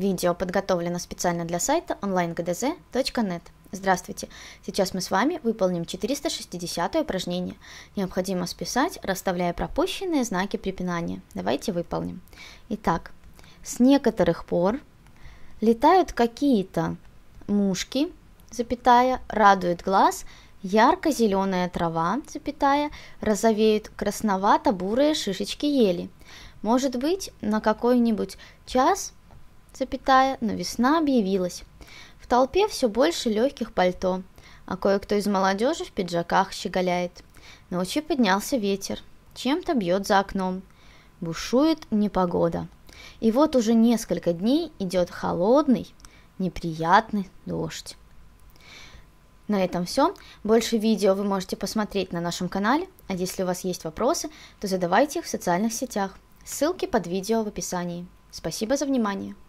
Видео подготовлено специально для сайта onlinegdz.net. Здравствуйте! Сейчас мы с вами выполним 460 упражнение. Необходимо списать, расставляя пропущенные знаки препинания. Давайте выполним. Итак, с некоторых пор летают какие-то мушки, запятая, радует глаз, ярко-зеленая трава, запятая, розовеют красновато-бурые шишечки ели. Может быть, на какой-нибудь час запятая, но весна объявилась. В толпе все больше легких пальто, а кое-кто из молодежи в пиджаках щеголяет. Ночью поднялся ветер, чем-то бьет за окном. Бушует непогода. И вот уже несколько дней идет холодный, неприятный дождь. На этом все. Больше видео вы можете посмотреть на нашем канале, а если у вас есть вопросы, то задавайте их в социальных сетях. Ссылки под видео в описании. Спасибо за внимание!